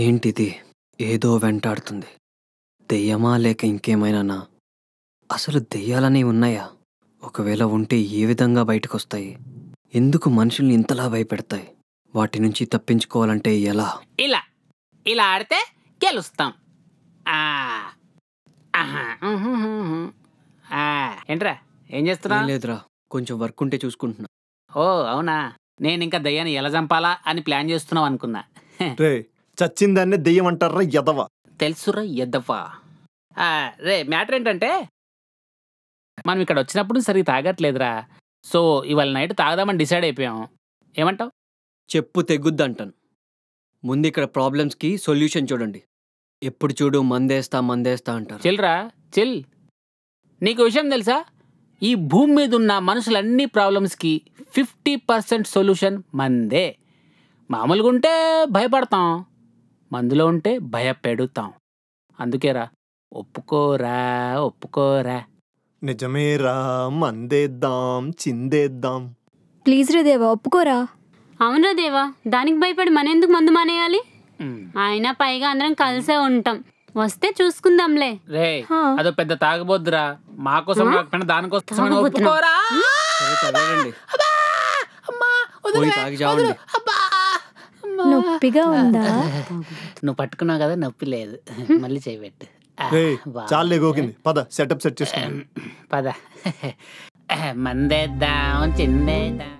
ఏంటిది ఏదో వెంటాడుతుంది దెయ్యమా లేక ఇంకేమైనా అసలు దెయ్యాలనే ఉన్నాయా ఒకవేళ ఉంటే ఏ విధంగా బయటకొస్తాయి ఎందుకు మనుషుల్ని ఇంతలా భయపెడతాయి వాటి నుంచి తప్పించుకోవాలంటే ఎలా ఇలా ఇలా ఆడితే గెలుస్తాం ఏంట్రా ఏం చేస్తున్నా లేదురా కొంచెం వర్క్ ఉంటే చూసుకుంటున్నా ఓ అవునా నేను ఇంకా దయ్యాన్ని ఎలా చంపాలా అని ప్లాన్ చేస్తున్నావు అనుకున్నా చచ్చిందాన్నే దెయ్యం అంటారా యదవ తెలుసురా ఎదవ రే మ్యాటర్ ఏంటంటే మనం ఇక్కడ వచ్చినప్పుడు సరిగ్గా తాగట్లేదురా సో ఇవాళ నైట్ తాగదామని డిసైడ్ అయిపోయాం ఏమంటావు చెప్పు తెగుద్ది అంటాను ముందు ఇక్కడ ప్రాబ్లమ్స్కి సొల్యూషన్ చూడండి ఎప్పుడు చూడు మందేస్తా మందేస్తా అంటారు చిల్రా చెల్ నీకు విషయం తెలుసా ఈ భూమి మీద ఉన్న మనుషులన్ని ప్రాబ్లమ్స్కి ఫిఫ్టీ పర్సెంట్ సొల్యూషన్ మందే మామూలుగా ఉంటే భయపడతాం మందులో ఉంటే భయపెడుతాం అందుకేరా ఒప్పుకోరా ఒప్పుకోరా నిజమేరా మందేద్దాం చిందేద్దాం ప్లీజ్ రే దేవా ఒప్పుకోరా అవునా దేవా దానికి భయపడి మనెందుకు మందు మానేయాలి ఆయన పైగా అందరం కలిసే ఉంటాం వస్తే చూసుకుందాంలే రే అదో పెద్ద తాగబోద్దురా మా కోసం కాకపోయినా దానికోసం ఒప్పుకోరా నొప్పిగా ఉందా నువ్వు పట్టుకున్నావు కదా నొప్పి లేదు మళ్ళీ చేయబెట్టు చాలే పద సెటప్ సెట్ చేసుకో పద మందేద్దాం చిన్నేద్దాం